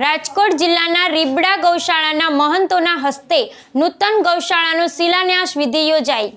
રાજકોટ જિલ્લાના રીબડા ગૌશાળાના મહંતોના હસ્તે નૂતન ગૌશાળાનો શિલાન્યાસ વિધિ યોજાઈ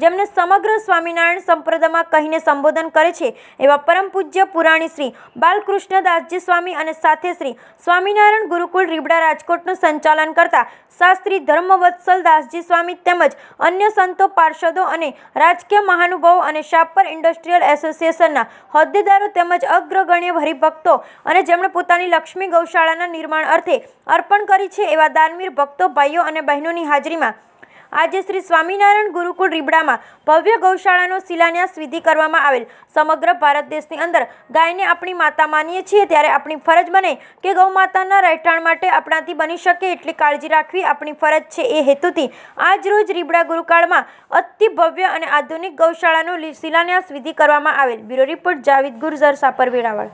જેમને સમગ્ર સ્વામિનારાયણ સંપ્રદાયમાં કહીને સંબોધન કરે છે એવા પરમ પૂજ્ય પુરાણી શ્રી બાલકૃષ્ણદાસજી સ્વામી અને સાથે શ્રી સ્વામિનારાયણ ગુરુકુળ રીબડા રાજકોટનું સંચાલન કરતા શાસ્ત્રી ધર્મવત્સલ દાસજી સ્વામી તેમજ અન્ય સંતો પાર્ષદો અને રાજકીય મહાનુભાવો અને શાપર ઇન્ડસ્ટ્રીયલ એસોસિએશનના હોદ્દેદારો તેમજ અગ્રગણ્ય હરિભક્તો અને જેમણે પોતાની લક્ષ્મી ગૌશાળાના નિર્માણ અર્થે અર્પણ કરી છે એવા દાનવીર ભક્તો ભાઈઓ અને બહેનોની હાજરીમાં આજે શ્રી સ્વામિનારાયણ ગુરુકુળ રીબડામાં ભવ્ય ગૌશાળાનો શિલાન્યાસ વિધિ કરવામાં આવેલ સમગ્ર ભારત દેશની અંદર ગાયને આપણી માતા માનીએ છીએ ત્યારે આપણી ફરજ બને કે ગૌમાતાના રહેઠાણ માટે આપણાથી બની શકે એટલી કાળજી રાખવી આપણી ફરજ છે એ હેતુથી આજ રોજ રીબડા ગુરુકાળમાં અતિ ભવ્ય અને આધુનિક ગૌશાળાનો શિલાન્યાસ વિધિ કરવામાં આવેલ બ્યુરો રિપોર્ટ જાવિદ ગુર્જર સાપર વેરાવળ